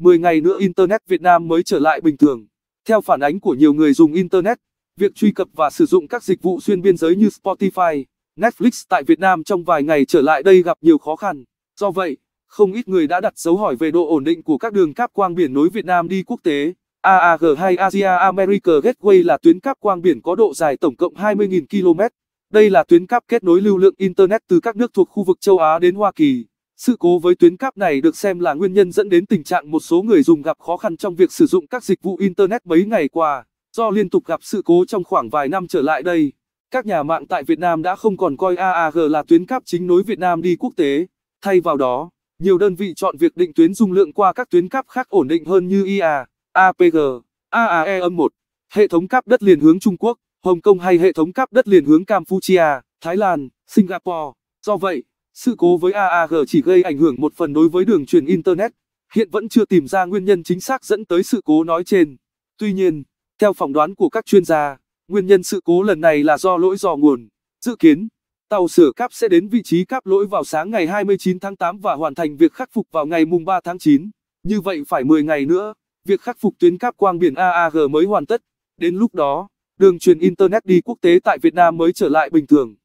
10 ngày nữa Internet Việt Nam mới trở lại bình thường. Theo phản ánh của nhiều người dùng Internet, việc truy cập và sử dụng các dịch vụ xuyên biên giới như Spotify, Netflix tại Việt Nam trong vài ngày trở lại đây gặp nhiều khó khăn. Do vậy, không ít người đã đặt dấu hỏi về độ ổn định của các đường cáp quang biển nối Việt Nam đi quốc tế. AAG hay Asia America Gateway là tuyến cáp quang biển có độ dài tổng cộng 20.000 km. Đây là tuyến cáp kết nối lưu lượng Internet từ các nước thuộc khu vực châu Á đến Hoa Kỳ. Sự cố với tuyến cáp này được xem là nguyên nhân dẫn đến tình trạng một số người dùng gặp khó khăn trong việc sử dụng các dịch vụ Internet mấy ngày qua, do liên tục gặp sự cố trong khoảng vài năm trở lại đây. Các nhà mạng tại Việt Nam đã không còn coi AAG là tuyến cáp chính nối Việt Nam đi quốc tế. Thay vào đó, nhiều đơn vị chọn việc định tuyến dung lượng qua các tuyến cáp khác ổn định hơn như IA, APG, AAE1, hệ thống cáp đất liền hướng Trung Quốc, Hồng Kông hay hệ thống cáp đất liền hướng Campuchia, Thái Lan, Singapore. Do vậy, sự cố với AAG chỉ gây ảnh hưởng một phần đối với đường truyền Internet, hiện vẫn chưa tìm ra nguyên nhân chính xác dẫn tới sự cố nói trên. Tuy nhiên, theo phỏng đoán của các chuyên gia, nguyên nhân sự cố lần này là do lỗi dò nguồn. Dự kiến, tàu sửa cáp sẽ đến vị trí cáp lỗi vào sáng ngày 29 tháng 8 và hoàn thành việc khắc phục vào ngày mùng 3 tháng 9. Như vậy phải 10 ngày nữa, việc khắc phục tuyến cáp quang biển AAG mới hoàn tất. Đến lúc đó, đường truyền Internet đi quốc tế tại Việt Nam mới trở lại bình thường.